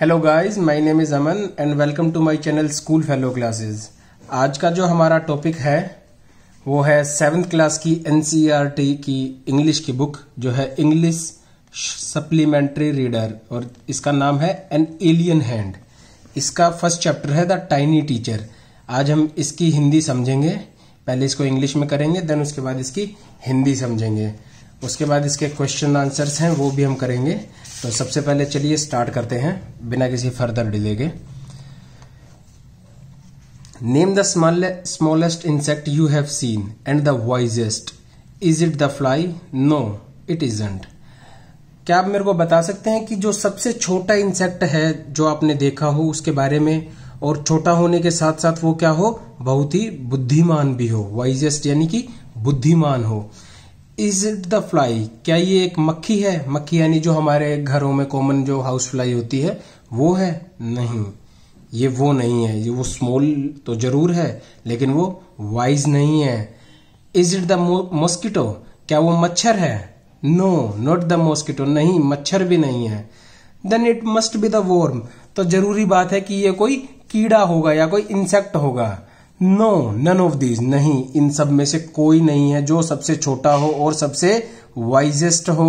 hello guys my name is Aman and welcome to my channel school fellow classes आज का जो हमारा topic है वो है सेवन्थ क्लास की एन e की इंग्लिश की बुक जो है इंग्लिश सप्लीमेंट्री रीडर और इसका नाम है एन एलियन हैंड इसका फर्स्ट चैप्टर है द टाइनी टीचर आज हम इसकी हिंदी समझेंगे पहले इसको इंग्लिश में करेंगे देन उसके बाद इसकी हिंदी समझेंगे उसके बाद इसके क्वेश्चन आंसर्स हैं वो भी हम करेंगे तो सबसे पहले चलिए स्टार्ट करते हैं बिना किसी फर्दर डिले के name the smallest insect you have seen and the wisest is it the fly no it isn't क्या आप मेरे को बता सकते हैं कि जो सबसे छोटा इंसेक्ट है जो आपने देखा हो उसके बारे में और छोटा होने के साथ साथ वो क्या हो बहुत ही बुद्धिमान भी हो वाइजेस्ट यानी कि बुद्धिमान हो इज इट द फ्लाई क्या ये एक मक्खी है मक्खी यानी जो हमारे घरों में कॉमन जो हाउस फ्लाई होती है वो है नहीं ये वो नहीं है ये वो स्मॉल तो जरूर है लेकिन वो वाइज नहीं है इज इट द मॉस्किटो क्या वो मच्छर है नो नॉट द मॉस्किटो नहीं मच्छर भी नहीं है then it must be the worm तो जरूरी बात है कि ये कोई कीड़ा होगा या कोई इंसेक्ट होगा नो नन ऑफ दीज नहीं इन सब में से कोई नहीं है जो सबसे छोटा हो और सबसे वाइजेस्ट हो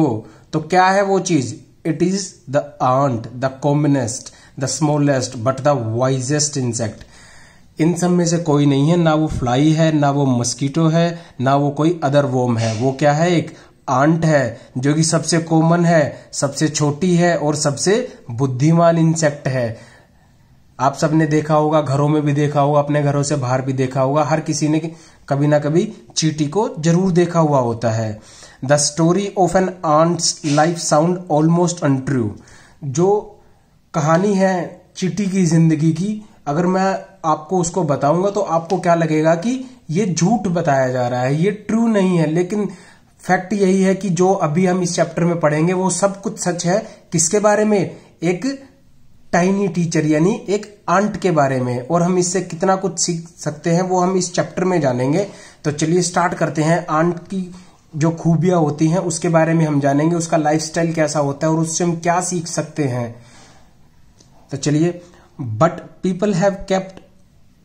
तो क्या है वो चीज it is the ant the commonest the smallest but the wisest insect इन सब में से कोई नहीं है ना वो फ्लाई है ना वो मस्कीटो है ना वो कोई अदर वोम है वो क्या है एक आंट है जो कि सबसे कॉमन है सबसे छोटी है और सबसे बुद्धिमान इंसेक्ट है आप सबने देखा होगा घरों में भी देखा होगा अपने घरों से बाहर भी देखा होगा हर किसी ने कभी ना कभी चीटी को जरूर देखा हुआ होता है the story of an ant's life sound almost untrue जो कहानी है चीटी की जिंदगी की अगर मैं आपको उसको बताऊंगा तो आपको क्या लगेगा कि ये झूठ बताया जा रहा है ये ट्रू नहीं है लेकिन फैक्ट यही है कि जो अभी हम इस चैप्टर में पढ़ेंगे वो सब कुछ सच है किसके बारे में एक टाइनी टीचर यानी एक आंट के बारे में और हम इससे कितना कुछ सीख सकते हैं वो हम इस चैप्टर में जानेंगे तो चलिए स्टार्ट करते हैं आंट की जो खूबियां होती हैं उसके बारे में हम जानेंगे उसका लाइफस्टाइल कैसा होता है और उससे हम क्या सीख सकते हैं तो चलिए but people have kept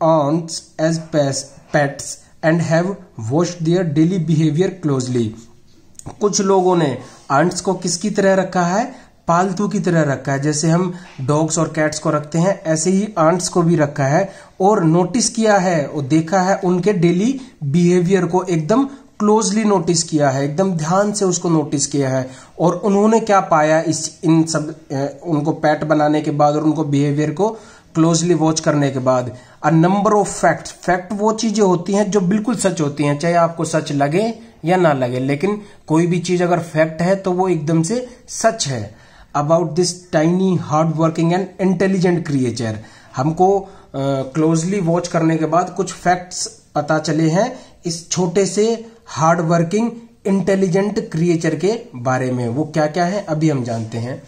ants as pets and have watch their daily behaviour closely कुछ लोगों ने आंट्स को किसकी तरह रखा है पालतू की तरह रखा है जैसे हम डॉग्स और कैट्स को रखते हैं ऐसे ही आंट्स को भी रखा है और नोटिस किया है और देखा है उनके डेली बिहेवियर को एकदम क्लोजली नोटिस किया है एकदम ध्यान से उसको नोटिस किया है और उन्होंने क्या पाया इस इन सब उनको पैट बनाने के बाद और उनको बिहेवियर को क्लोजली वॉच करने के बाद a number of fact fact वो चीजें होती हैं जो बिल्कुल सच होती हैं चाहे आपको सच लगे या ना लगे लेकिन कोई भी चीज अगर फैक्ट है तो वो एकदम से सच है about this tiny hard working and intelligent creature हमको क्लोजली uh, वॉच करने के बाद कुछ फैक्ट्स पता चले हैं इस छोटे से हार्ड वर्किंग इंटेलिजेंट क्रिएचर के बारे में वो क्या क्या है अभी हम जानते हैं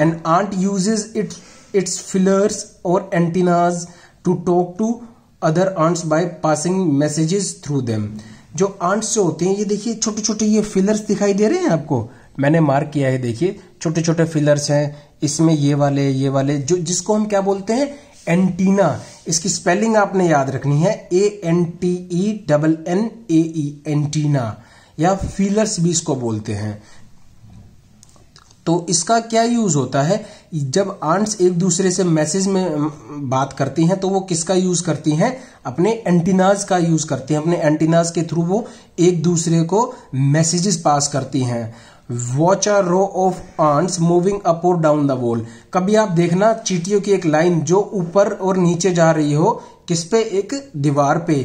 an ant uses it its feelers और antennas to talk to other ants by passing messages through them जो आंट्स जो होते हैं ये देखिए छोटे छोटे ये फिलर्स दिखाई दे रहे हैं आपको मैंने मार्क किया है देखिए छोटे छोटे फिलर्स हैं इसमें ये वाले ये वाले जो जिसको हम क्या बोलते हैं एंटीना इसकी स्पेलिंग आपने याद रखनी है A N T E double N A E antennae या फिलर्स भी इसको बोलते हैं तो इसका क्या यूज होता है जब आंट्स एक दूसरे से मैसेज में बात करती हैं तो वो किसका यूज करती हैं अपने एंटीनाज का यूज करती हैं अपने एंटीनाज के थ्रू वो एक दूसरे को मैसेजेस पास करती हैं watch a row of ants moving up और डाउन द वॉल कभी आप देखना चीटियों की एक लाइन जो ऊपर और नीचे जा रही हो किस पे एक दीवार पे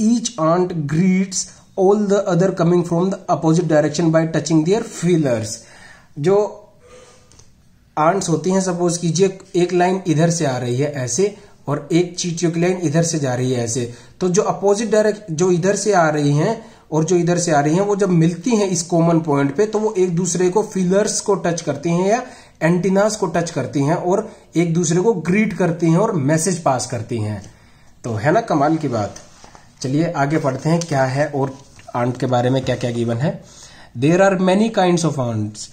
each ant greets all the other coming from the opposite direction by touching their feelers जो आंट्स होती हैं सपोज कीजिए एक लाइन इधर से आ रही है ऐसे और एक चीटियों की लाइन इधर से जा रही है ऐसे तो जो अपोजिट डायरेक्ट जो इधर से आ रही हैं और जो इधर से आ रही हैं वो जब मिलती हैं इस कॉमन पॉइंट पे तो वो एक दूसरे को फिलर्स को टच करती हैं या एंटीनास को टच करती हैं और एक दूसरे को ग्रीट करती हैं और मैसेज पास करती हैं तो है ना कमाल की बात चलिए आगे पढ़ते हैं क्या है और आंट के बारे में क्या क्या गिवन है there are many kind of ants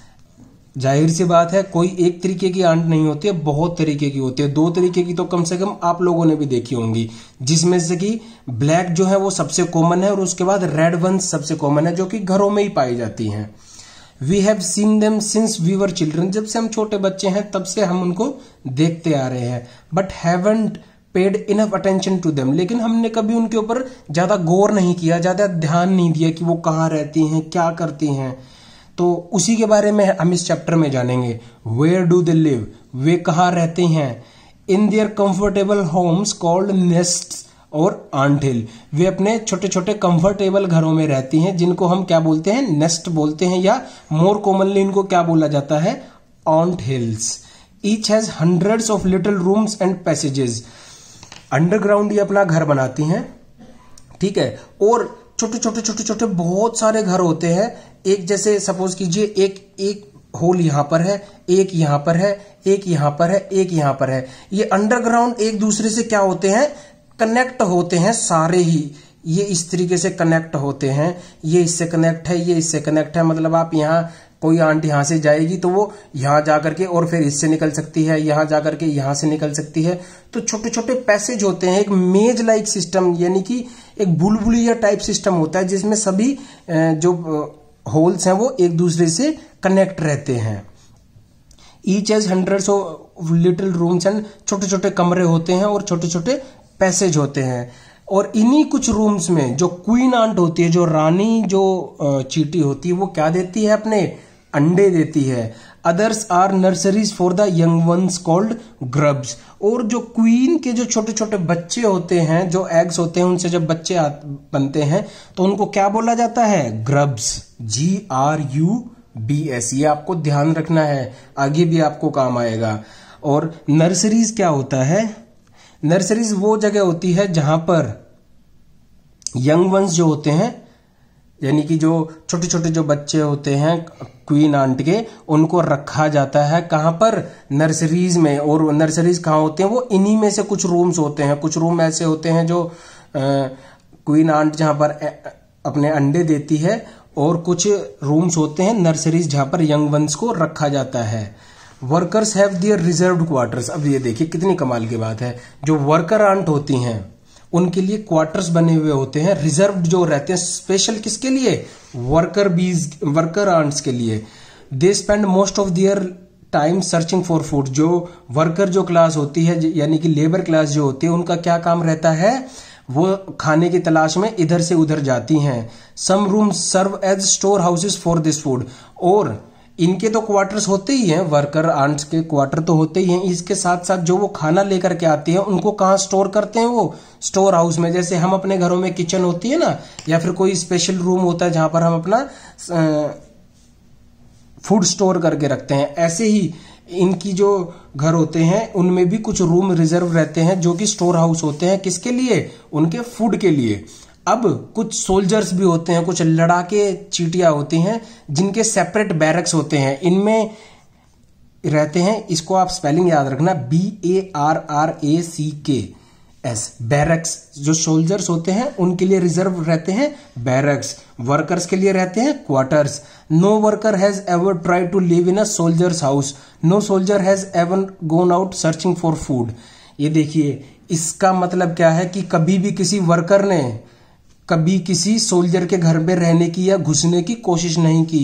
जाहिर सी बात है कोई एक तरीके की आंट नहीं होती है बहुत तरीके की होती है दो तरीके की तो कम से कम आप लोगों ने भी देखी होंगी जिसमें से कि ब्लैक जो है वो सबसे कॉमन है और उसके बाद रेड वन सबसे कॉमन है जो कि घरों में ही पाई जाती हैं we have seen them since we were children जब से हम छोटे बच्चे हैं तब से हम उनको देखते आ रहे हैं but haven't paid enough attention to them लेकिन हमने कभी उनके ऊपर ज्यादा गौर नहीं किया ज्यादा ध्यान नहीं दिया कि वो कहाँ रहती हैं क्या करती हैं तो उसी के बारे में हम इस चैप्टर में जानेंगे वेयर डू दे लिव वे कहाँ रहते हैं in their comfortable homes called nest और आंटिल वे अपने छोटे छोटे कंफर्टेबल घरों में रहती हैं जिनको हम क्या बोलते हैं नेस्ट बोलते हैं या मोर कॉमनली इनको क्या बोला जाता है ant hills each has hundreds of little rooms and passages underground ये अपना घर बनाती हैं ठीक है और छोटे छोटे छोटे छोटे बहुत सारे घर होते हैं एक जैसे सपोज कीजिए एक एक होल यहाँ पर है एक यहाँ पर है एक यहाँ पर है एक यहाँ पर है ये अंडरग्राउंड एक दूसरे से क्या होते हैं कनेक्ट होते हैं सारे ही ये इस तरीके से कनेक्ट होते हैं ये इससे कनेक्ट है ये इससे कनेक्ट है मतलब आप यहाँ कोई आंट यहां से जाएगी तो वो यहाँ जाकर के और फिर इससे निकल सकती है यहां जाकर के यहाँ से निकल सकती है तो छोटे छोटे पैसेज होते हैं एक मेज लाइक सिस्टम यानी कि एक भूलभुलिया टाइप सिस्टम होता है जिसमें सभी जो होल्स हैं वो एक दूसरे से कनेक्ट रहते हैं each has hundred of little rooms and छोटे छोटे कमरे होते हैं और छोटे छोटे पैसेज होते हैं और इन्हीं कुछ रूम्स में जो क्वीन आंट होती है जो रानी जो चीटी होती है वो क्या देती है अपने अंडे देती है others are nurseries for the young ones called grubs और जो क्वीन के जो छोटे छोटे बच्चे होते हैं जो एग्स होते हैं उनसे जब बच्चे बनते हैं तो उनको क्या बोला जाता है grubs G R U B S ये आपको ध्यान रखना है आगे भी आपको काम आएगा और नर्सरीज क्या होता है नर्सरीज वो जगह होती है जहां पर यंग वंस जो होते हैं यानी कि जो छोटे छोटे जो बच्चे होते हैं क्वीन आंट के उनको रखा जाता है कहाँ पर नर्सरीज में और नर्सरीज कहाँ होते हैं वो इन्हीं में से कुछ रूम्स होते हैं कुछ रूम ऐसे होते हैं जो आ, क्वीन आंट जहाँ पर अपने अंडे देती है और कुछ रूम्स होते हैं नर्सरीज जहाँ पर यंग वंस को रखा जाता है workers have their reserved quarters अब ये देखिए कितनी कमाल की बात है जो वर्कर आंट होती हैं उनके लिए क्वार्टर्स बने हुए होते हैं रिजर्व जो रहते हैं स्पेशल किसके लिए वर्कर बीज वर्कर आंट्स के लिए they spend most of their time searching for food जो वर्कर जो क्लास होती है यानी कि लेबर क्लास जो होती है उनका क्या काम रहता है वो खाने की तलाश में इधर से उधर जाती हैं some rooms serve as store houses for this food और इनके तो क्वार्टर्स होते ही हैं वर्कर आंट्स के क्वार्टर तो होते ही हैं इसके साथ साथ जो वो खाना लेकर के आते हैं उनको कहाँ स्टोर करते हैं वो स्टोर हाउस में जैसे हम अपने घरों में किचन होती है ना या फिर कोई स्पेशल रूम होता है जहां पर हम अपना फूड स्टोर करके रखते हैं ऐसे ही इनकी जो घर होते हैं उनमें भी कुछ रूम रिजर्व रहते हैं जो कि स्टोर हाउस होते हैं किसके लिए उनके फूड के लिए अब कुछ सोल्जर्स भी होते हैं कुछ लड़ाके चीटियां होती हैं जिनके सेपरेट बैरक्स होते हैं इनमें रहते हैं इसको आप स्पेलिंग याद रखना B A R R A C K S barracks जो सोल्जर्स होते हैं उनके लिए रिजर्व रहते हैं बैरक्स वर्कर्स के लिए रहते हैं quarters no worker has ever tried to live in a soldier's house no soldier has ever gone out searching for food ये देखिए इसका मतलब क्या है कि कभी भी किसी वर्कर ने कभी किसी सोल्जर के घर में रहने की या घुसने की कोशिश नहीं की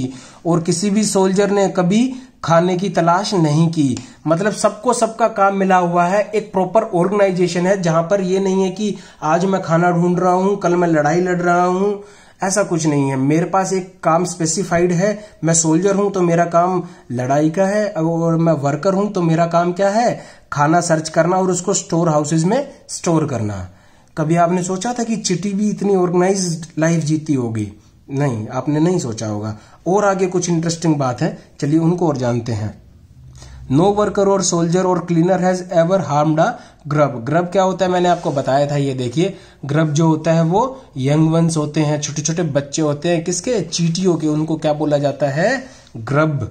और किसी भी सोल्जर ने कभी खाने की तलाश नहीं की मतलब सबको सबका काम मिला हुआ है एक प्रॉपर ऑर्गेनाइजेशन है जहां पर ये नहीं है कि आज मैं खाना ढूंढ रहा हूं कल मैं लड़ाई लड़ रहा हूं ऐसा कुछ नहीं है मेरे पास एक काम स्पेसिफाइड है मैं सोल्जर हूं तो मेरा काम लड़ाई का है और मैं वर्कर हूं तो मेरा काम क्या है खाना सर्च करना और उसको स्टोर हाउसेज में स्टोर करना कभी आपने सोचा था कि चिटी भी इतनी ऑर्गेनाइज लाइफ जीती होगी नहीं आपने नहीं सोचा होगा और आगे कुछ इंटरेस्टिंग बात है चलिए उनको और जानते हैं नो वर्कर और सोल्जर और cleaner has ever harmed a grub grub क्या होता है मैंने आपको बताया था ये देखिए ग्रब जो होता है वो यंग वंस होते हैं छोटे छोटे बच्चे होते हैं किसके चीटियों के उनको क्या बोला जाता है ग्रब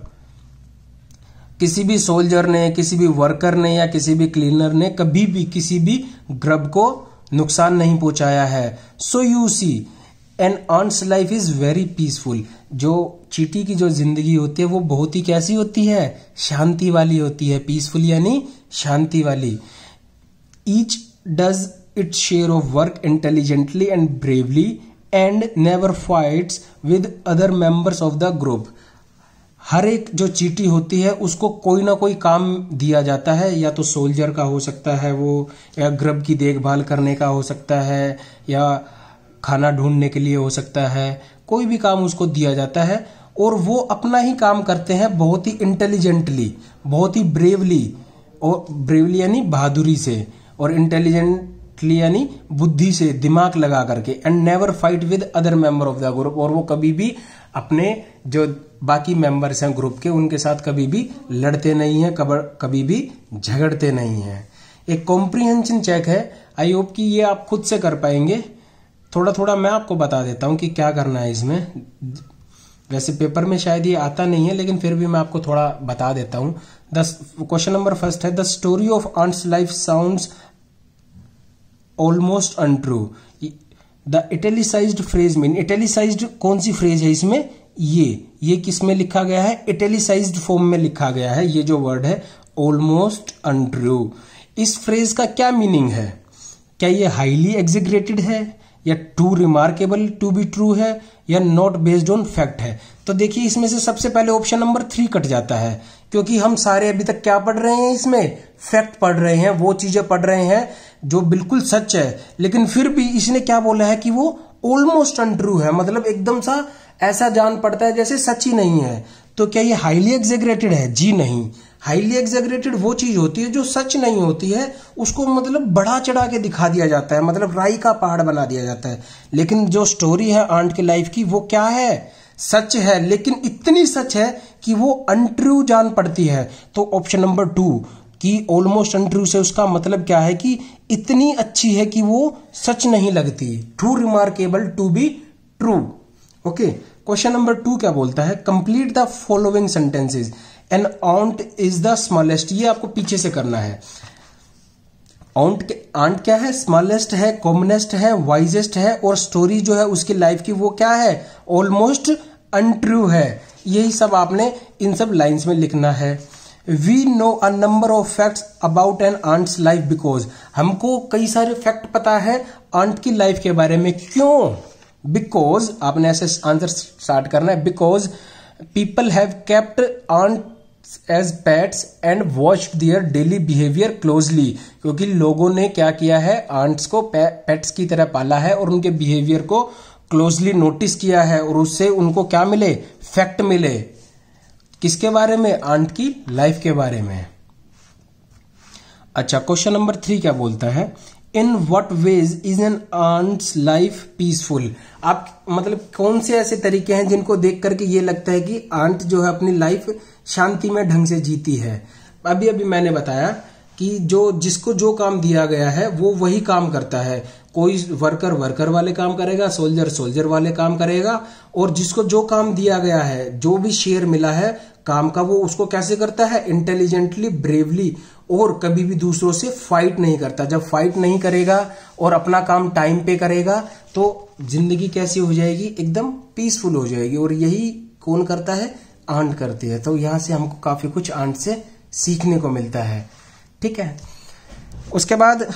किसी भी सोल्जर ने किसी भी वर्कर ने या किसी भी क्लीनर ने कभी भी किसी भी ग्रब को नुकसान नहीं पहुंचाया है so you see an ant's life is very peaceful जो चीटी की जो जिंदगी होती है वो बहुत ही कैसी होती है शांति वाली होती है पीसफुल यानी शांति वाली each does its share of work intelligently and bravely and never fights with other members of the group हर एक जो चीटी होती है उसको कोई ना कोई काम दिया जाता है या तो सोल्जर का हो सकता है वो या ग्रब की देखभाल करने का हो सकता है या खाना ढूंढने के लिए हो सकता है कोई भी काम उसको दिया जाता है और वो अपना ही काम करते हैं बहुत ही इंटेलिजेंटली बहुत ही ब्रेवली और ब्रेवली यानी बहादुरी से और इंटेलिजेंट क्लियर यानी बुद्धि से दिमाग लगा करके and never fight with other member of the group और वो कभी भी अपने जो बाकी मेंबर्स हैं ग्रुप के उनके साथ कभी भी लड़ते नहीं हैं कभी भी झगड़ते नहीं हैं एक कॉम्प्रीहेंशन चेक है आई होप कि ये आप खुद से कर पाएंगे थोड़ा थोड़ा मैं आपको बता देता हूँ कि क्या करना है इसमें वैसे पेपर में शायद ये आता नहीं है लेकिन फिर भी मैं आपको थोड़ा बता देता हूँ द क्वेश्चन नंबर फर्स्ट है the story of ants life sounds almost untrue the italicised phrase mean italicised कौन सी फ्रेज है इसमें ये ये किस में लिखा गया है इटेलिसाइज फॉर्म में लिखा गया है ये जो वर्ड है ऑलमोस्ट अनट्रू इस फ्रेज का क्या मीनिंग है क्या ये हाईली एग्जिग्रेटेड है या too remarkable to be true है या नॉट बेस्ड ऑन फैक्ट है तो देखिए इसमें से सबसे पहले ऑप्शन नंबर थ्री कट जाता है क्योंकि हम सारे अभी तक क्या पढ़ रहे हैं इसमें फैक्ट पढ़ रहे हैं वो चीजें पढ़ रहे हैं जो बिल्कुल सच है लेकिन फिर भी इसने क्या बोला है कि वो ऑलमोस्ट अनट्रू है मतलब एकदम सा ऐसा जान पड़ता है जैसे सच ही नहीं है तो क्या ये हाईली एग्जेगरेटेड है जी नहीं हाईली एग्जेगरेटेड वो चीज होती है जो सच नहीं होती है उसको मतलब बढ़ा चढ़ा के दिखा दिया जाता है मतलब राई का पहाड़ बना दिया जाता है लेकिन जो स्टोरी है आंट की लाइफ की वो क्या है सच है लेकिन इतनी सच है कि वो अनट्रू जान पड़ती है तो ऑप्शन नंबर टू कि ऑलमोस्ट ट्रू से उसका मतलब क्या है कि इतनी अच्छी है कि वो सच नहीं लगती too remarkable to be true okay question number two क्या बोलता है complete the following sentences an ant is the smallest ये आपको पीछे से करना है ऑन्ट आंट क्या है स्मॉलेस्ट है कॉमनेस्ट है वाइजेस्ट है और स्टोरी जो है उसकी लाइफ की वो क्या है ऑलमोस्ट अनट्रू है यही सब आपने इन सब लाइंस में लिखना है we know a number of facts about an ant's life because हमको कई सारे फैक्ट पता है आंट की लाइफ के बारे में क्यों बिकॉज आपने ऐसे आंसर स्टार्ट करना है because people have kept ant as pets and watch their daily behaviour closely क्योंकि लोगों ने क्या किया है आंट्स को पैट्स की तरह पाला है और उनके बिहेवियर को क्लोजली नोटिस किया है और उससे उनको क्या मिले फैक्ट मिले किसके बारे में आंट की लाइफ के बारे में अच्छा क्वेश्चन नंबर थ्री क्या बोलता है in what ways is an ant's life peaceful आप मतलब कौन से ऐसे तरीके हैं जिनको देख करके ये लगता है कि आंट जो है अपनी लाइफ शांति में ढंग से जीती है अभी अभी मैंने बताया कि जो जिसको जो काम दिया गया है वो वही काम करता है कोई वर्कर वर्कर वाले काम करेगा सोल्जर सोल्जर वाले काम करेगा और जिसको जो काम दिया गया है जो भी शेयर मिला है काम का वो उसको कैसे करता है इंटेलिजेंटली ब्रेवली और कभी भी दूसरों से फाइट नहीं करता जब फाइट नहीं करेगा और अपना काम टाइम पे करेगा तो जिंदगी कैसी हो जाएगी एकदम पीसफुल हो जाएगी और यही कौन करता है आंट करती है तो यहां से हमको काफी कुछ आंट से सीखने को मिलता है ठीक है उसके बाद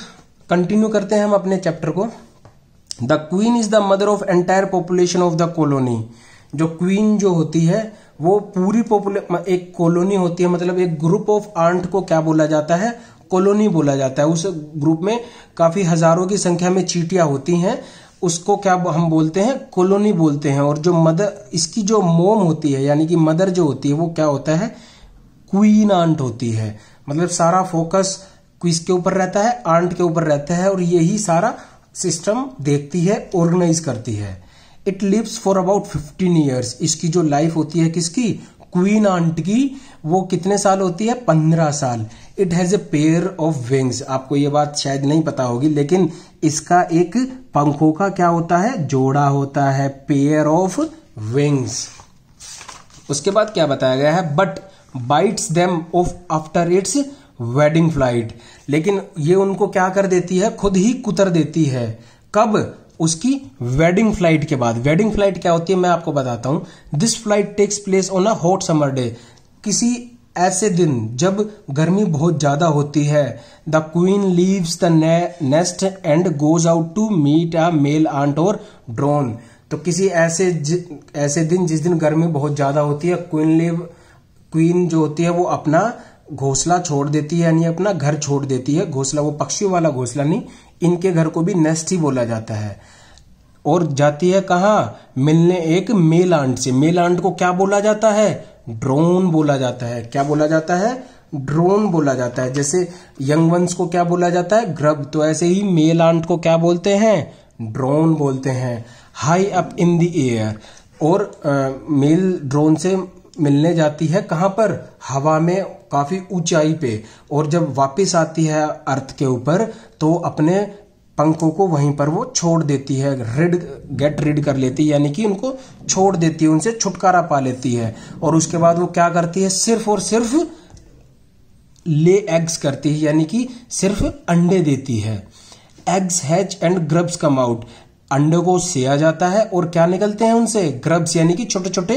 कंटिन्यू करते हैं हम अपने चैप्टर को the queen is the mother of entire population of the colony जो क्वीन जो होती है वो पूरी पॉपुल एक कॉलोनी होती है मतलब एक ग्रुप ऑफ आंट को क्या बोला जाता है कॉलोनी बोला जाता है उस ग्रुप में काफी हजारों की संख्या में चीटियां होती हैं उसको क्या हम बोलते हैं कॉलोनी बोलते हैं और जो मदर इसकी जो मोम होती है यानी कि मदर जो होती है वो क्या होता है क्वीन आंट होती है मतलब सारा फोकस क्विज के ऊपर रहता है आंट के ऊपर रहता है और यही सारा सिस्टम देखती है ऑर्गेनाइज करती है it lives for about fifteen years इसकी जो लाइफ होती है किसकी क्वीन आंट की वो कितने साल होती है पंद्रह साल it has a pair of wings आपको ये बात शायद नहीं पता होगी लेकिन इसका एक पंखों का क्या होता है जोड़ा होता है पेयर ऑफ विंग्स उसके बाद क्या बताया गया है but bites them off after its wedding flight लेकिन ये उनको क्या कर देती है खुद ही कुतर देती है कब उसकी वेडिंग फ्लाइट के बाद वेडिंग फ्लाइट क्या होती है मैं आपको बताता हूं this flight takes place on a hot summer day किसी ऐसे दिन जब गर्मी बहुत ज्यादा होती है the queen leaves the nest and goes out to meet a male ant और ड्रोन तो किसी ऐसे ज, ऐसे दिन जिस दिन गर्मी बहुत ज्यादा होती है क्वीन लीव क्वीन जो होती है वो अपना घोसला छोड़ देती है यानी अपना घर छोड़ देती है घोसला वो पक्षियों वाला घोसला नहीं इनके घर को भी नेस्ट ही बोला जाता है और जाती है कहाँ मिलने एक मेल आंट से मेल आंट को क्या बोला जाता है ड्रोन बोला जाता है क्या बोला जाता है ड्रोन बोला जाता है जैसे यंग वंस को क्या बोला जाता है ग्रब तो ऐसे ही मेल आंट को क्या बोलते हैं ड्रोन बोलते हैं high up in the air और मेल ड्रोन से मिलने जाती है कहां पर हवा में काफ़ी ऊंचाई पे और जब वापस आती है अर्थ के ऊपर तो अपने पंखों को वहीं पर वो छोड़ देती है रिड गेट रिड कर लेती है यानी कि उनको छोड़ देती है उनसे छुटकारा पा लेती है और उसके बाद वो क्या करती है सिर्फ और सिर्फ ले एग्स करती है यानी कि सिर्फ अंडे देती है eggs hatch and grubs come out अंडों को सिया जाता है और क्या निकलते हैं उनसे ग्रब्स यानी कि छोटे छोटे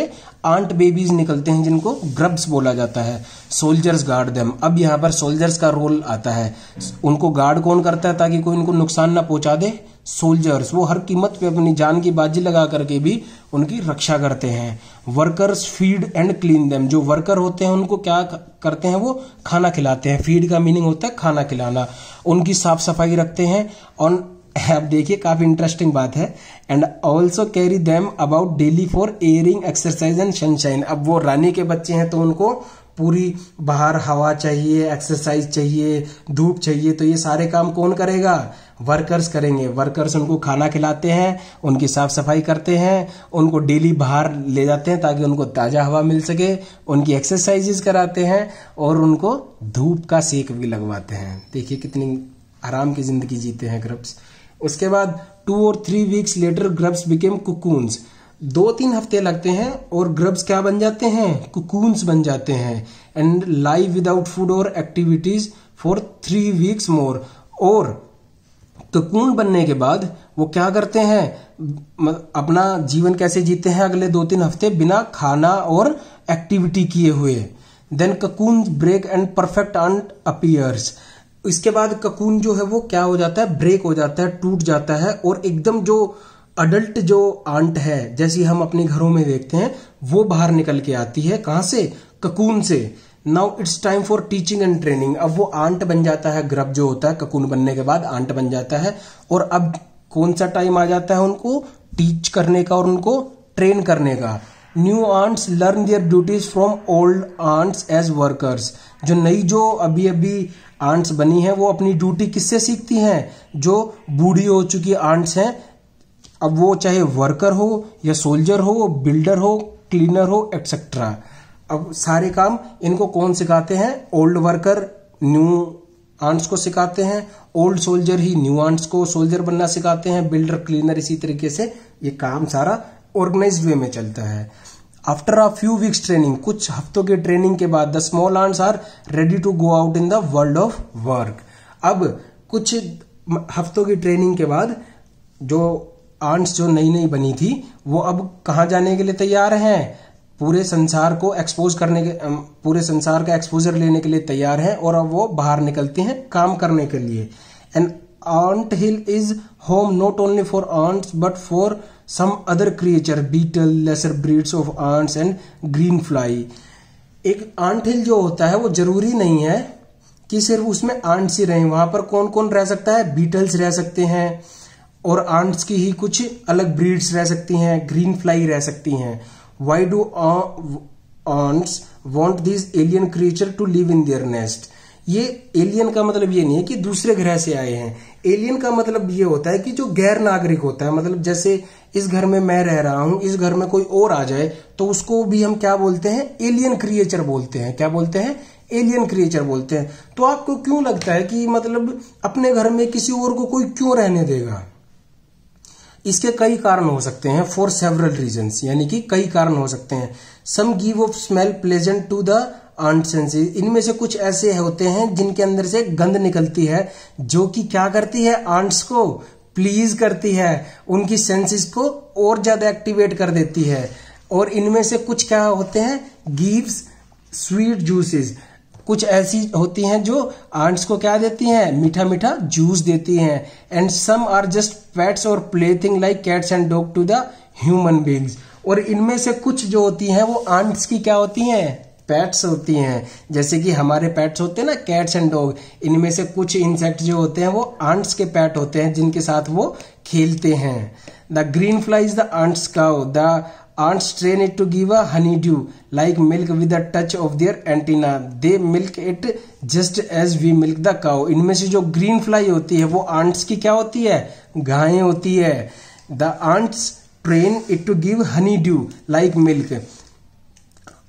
आंट बेबीज निकलते हैं जिनको ग्रब्स बोला जाता है सोल्जर्स गार्ड देम अब यहां पर सोल्जर्स का रोल आता है उनको गार्ड कौन करता है ताकि कोई उनको नुकसान ना पहुंचा दे सोल्जर्स वो हर कीमत पे अपनी जान की बाजी लगा करके भी उनकी रक्षा करते हैं workers feed and clean them जो वर्कर होते हैं उनको क्या करते हैं वो खाना खिलाते हैं फीड का मीनिंग होता है खाना खिलाना उनकी साफ सफाई रखते हैं और अब देखिए काफी इंटरेस्टिंग बात है and also carry them about daily for airing exercise and sunshine अब वो रानी के बच्चे हैं तो उनको पूरी बाहर हवा चाहिए एक्सरसाइज चाहिए धूप चाहिए तो ये सारे काम कौन करेगा वर्कर्स करेंगे वर्कर्स उनको खाना खिलाते हैं उनकी साफ सफाई करते हैं उनको डेली बाहर ले जाते हैं ताकि उनको ताज़ा हवा मिल सके उनकी एक्सरसाइजेस कराते हैं और उनको धूप का सेक भी लगवाते हैं देखिए कितनी आराम की ज़िंदगी जीते हैं ग्रब्स उसके बाद टू और three weeks later grubs became cocoons दो तीन हफ्ते लगते हैं और ग्रब्स क्या बन जाते हैं कुकून्स बन जाते हैं एंड लाइव विदाउट फूड और activities for three weeks more और ककून बनने के बाद वो क्या करते हैं अपना जीवन कैसे जीते हैं अगले दो तीन हफ्ते बिना खाना और एक्टिविटी किए हुए then cocoon break and perfect ant appears इसके बाद ककून जो है वो क्या हो जाता है ब्रेक हो जाता है टूट जाता है और एकदम जो अडल्ट जो आंट है जैसी हम अपने घरों में देखते हैं वो बाहर निकल के आती है कहां से ककून से now it's time for teaching and training अब वो आंट बन जाता है ग्रब जो होता है ककून बनने के बाद आंट बन जाता है और अब कौन सा टाइम आ जाता है उनको टीच करने का और उनको ट्रेन करने का new ants learn their duties from old ants as workers जो नई जो अभी अभी आंट्स बनी है वो अपनी ड्यूटी किससे सीखती हैं जो बूढ़ी हो चुकी आंट्स हैं अब वो चाहे वर्कर हो या सोल्जर हो बिल्डर हो क्लीनर हो एक्सेट्रा अब सारे काम इनको कौन सिखाते हैं ओल्ड वर्कर न्यू आंट्स को सिखाते हैं ओल्ड सोल्जर ही न्यू आंट्स को सोल्जर बनना सिखाते हैं बिल्डर क्लीनर इसी तरीके से ये काम सारा ऑर्गेनाइज वे में चलता है after a few weeks training कुछ हफ्तों के ट्रेनिंग के बाद the small ants are ready to go out in the world of work अब कुछ हफ्तों की ट्रेनिंग के बाद जो आंट्स जो नई नई बनी थी वो अब कहाँ जाने के लिए तैयार हैं पूरे संसार को एक्सपोज करने के पूरे संसार का एक्सपोजर लेने के लिए तैयार हैं और अब वो बाहर निकलती हैं काम करने के लिए and ant hill is home not only for ants but for some other creature beetle lesser breeds of ants and green fly एक आंट हिल जो होता है वो जरूरी नहीं है कि सिर्फ उसमें आंट्स ही रहें वहां पर कौन कौन रह सकता है बीटल्स रह सकते हैं और आंट्स की ही कुछ अलग ब्रीड्स रह सकती हैं ग्रीन फ्लाई रह सकती हैं why do ants want this alien creature to live in their nest ये एलियन का मतलब ये नहीं है कि दूसरे ग्रह से आए हैं एलियन का मतलब ये होता है कि जो गैर नागरिक होता है मतलब जैसे इस घर में मैं रह रहा हूं इस घर में कोई और आ जाए तो उसको भी हम क्या बोलते हैं एलियन क्रिएचर बोलते हैं क्या बोलते हैं एलियन क्रिएचर बोलते हैं तो आपको क्यों लगता है कि मतलब अपने घर में किसी और को कोई क्यों रहने देगा इसके कई कारण हो सकते हैं फॉर सेवरल रीजन यानी कि कई कारण हो सकते हैं some give off smell pleasant to the ant इनमें से कुछ ऐसे होते हैं जिनके अंदर से गंध निकलती है जो कि क्या करती है आंट्स को प्लीज करती है उनकी सेंसेस को और ज्यादा एक्टिवेट कर देती है और इनमें से कुछ क्या होते हैं गिव्स स्वीट जूसेस कुछ ऐसी होती हैं जो आंट्स को क्या देती हैं मीठा मीठा जूस देती हैं and some are just pets और plaything like cats and dog to the human beings और इनमें से कुछ जो होती हैं वो आंट्स की क्या होती हैं पैट्स होती हैं जैसे कि हमारे पैट्स होते हैं ना कैट्स एंड डॉग इनमें से कुछ इंसेक्ट जो होते हैं वो आंट्स के पैट होते हैं जिनके साथ वो खेलते हैं the green fly is the ant's cow the ants train it to give a honey dew like milk with a touch of their antennae they milk it just as we milk the cow इनमें से जो green fly होती है वो ants की क्या होती है गायें होती है the ants train it to give honey dew like milk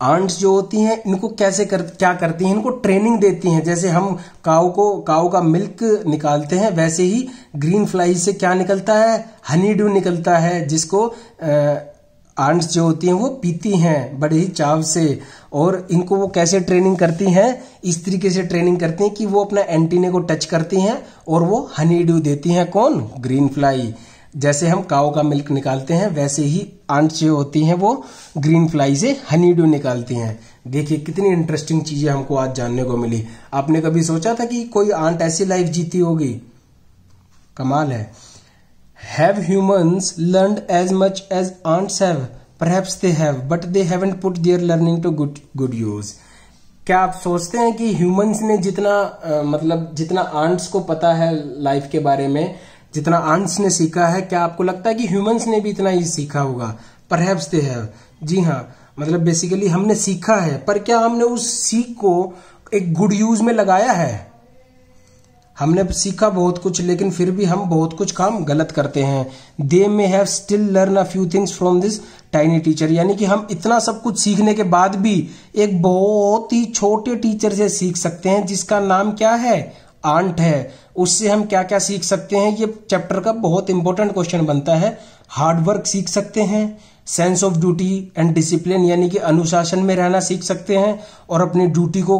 ants जो होती हैं इनको कैसे कर क्या करती हैं इनको ट्रेनिंग देती हैं जैसे हम काओ को काओ का मिल्क निकालते हैं वैसे ही ग्रीन फ्लाई से क्या निकलता है हनी ड्यू निकलता है जिसको आंट्स जो होती हैं वो पीती हैं बड़े ही चाव से और इनको वो कैसे ट्रेनिंग करती हैं इस तरीके से ट्रेनिंग करती हैं कि वो अपना एंटीने को टच करती हैं और वो हनी ड्यू देती हैं कौन ग्रीन फ्लाई जैसे हम काओ का मिल्क निकालते हैं वैसे ही आंट जो होती हैं वो ग्रीन फ्लाई से हनी ड्यू निकालती हैं देखिए कितनी इंटरेस्टिंग चीजें हमको आज जानने को मिली आपने कभी सोचा था कि कोई आंट ऐसी लाइफ जीती होगी कमाल है have humans learn as much as ants have perhaps they have but they haven't put their learning to good good use क्या आप सोचते हैं कि ह्यूमन्स ने जितना आ, मतलब जितना आंट्स को पता है लाइफ के बारे में जितना आंट्स ने सीखा है क्या आपको लगता है कि ह्यूमंस ने भी इतना ही सीखा होगा पर दे हैव जी हाँ मतलब बेसिकली हमने सीखा है पर क्या हमने उस सीख को एक गुड यूज में लगाया है हमने सीखा बहुत कुछ लेकिन फिर भी हम बहुत कुछ काम गलत करते हैं they may have still learn a few things from this tiny teacher यानी कि हम इतना सब कुछ सीखने के बाद भी एक बहुत ही छोटे टीचर से सीख सकते हैं जिसका नाम क्या है आंट है उससे हम क्या क्या सीख सकते हैं ये चैप्टर का बहुत इंपॉर्टेंट क्वेश्चन बनता है हार्डवर्क सीख सकते हैं sense of duty and discipline यानी कि अनुशासन में रहना सीख सकते हैं और अपनी ड्यूटी को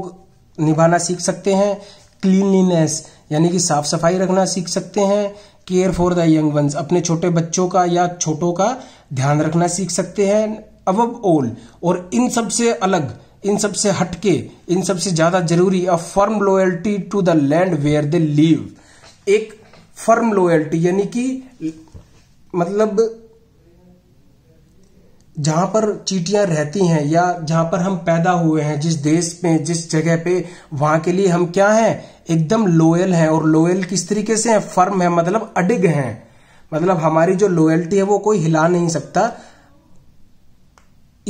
निभाना सीख सकते हैं क्लीनलीनेस यानी कि साफ सफाई रखना सीख सकते हैं care for the young ones अपने छोटे बच्चों का या छोटों का ध्यान रखना सीख सकते हैं अब ओल्ड और इन सबसे अलग इन सब से हटके इन सब से ज्यादा जरूरी a firm loyalty to the land where they live एक फर्म लॉयल्टी यानी कि मतलब जहां पर चीटियां रहती हैं या जहां पर हम पैदा हुए हैं जिस देश में जिस जगह पे वहां के लिए हम क्या हैं एकदम लोयल हैं और लोयल किस तरीके से हैं फर्म है मतलब अडिग हैं मतलब हमारी जो लॉयल्टी है वो कोई हिला नहीं सकता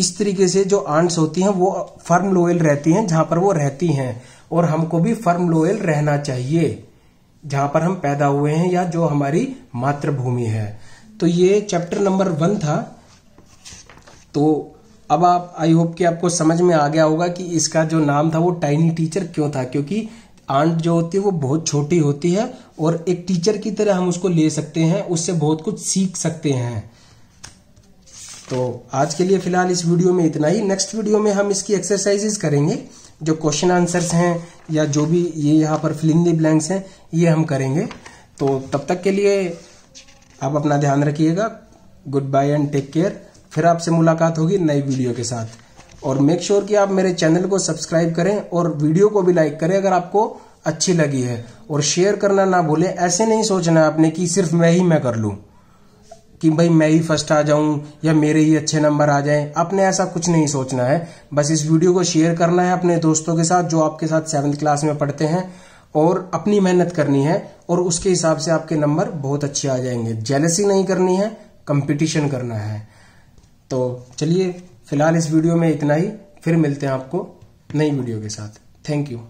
इस तरीके से जो आंट्स होती हैं वो फर्म लोयल रहती हैं जहां पर वो रहती हैं और हमको भी फर्म लोयल रहना चाहिए जहां पर हम पैदा हुए हैं या जो हमारी मातृभूमि है तो ये चैप्टर नंबर वन था तो अब आप आई होप कि आपको समझ में आ गया होगा कि इसका जो नाम था वो टाइनी टीचर क्यों था क्योंकि आंट जो होती है वो बहुत छोटी होती है और एक टीचर की तरह हम उसको ले सकते हैं उससे बहुत कुछ सीख सकते हैं तो आज के लिए फिलहाल इस वीडियो में इतना ही नेक्स्ट वीडियो में हम इसकी एक्सरसाइजेस करेंगे जो क्वेश्चन आंसर्स हैं या जो भी ये यहाँ पर फिलिंग ब्लैंक्स हैं ये हम करेंगे तो तब तक के लिए आप अपना ध्यान रखिएगा goodbye and take care फिर आपसे मुलाकात होगी नई वीडियो के साथ और मेक श्योर sure कि आप मेरे चैनल को सब्सक्राइब करें और वीडियो को भी लाइक करें अगर आपको अच्छी लगी है और शेयर करना ना भूलें ऐसे नहीं सोचना आपने कि सिर्फ मैं ही मैं कर लूँ कि भाई मैं ही फर्स्ट आ जाऊं या मेरे ही अच्छे नंबर आ जाएं आपने ऐसा कुछ नहीं सोचना है बस इस वीडियो को शेयर करना है अपने दोस्तों के साथ जो आपके साथ सेवन्थ क्लास में पढ़ते हैं और अपनी मेहनत करनी है और उसके हिसाब से आपके नंबर बहुत अच्छे आ जाएंगे जेलसी नहीं करनी है कंपटीशन करना है तो चलिए फिलहाल इस वीडियो में इतना ही फिर मिलते हैं आपको नई वीडियो के साथ थैंक यू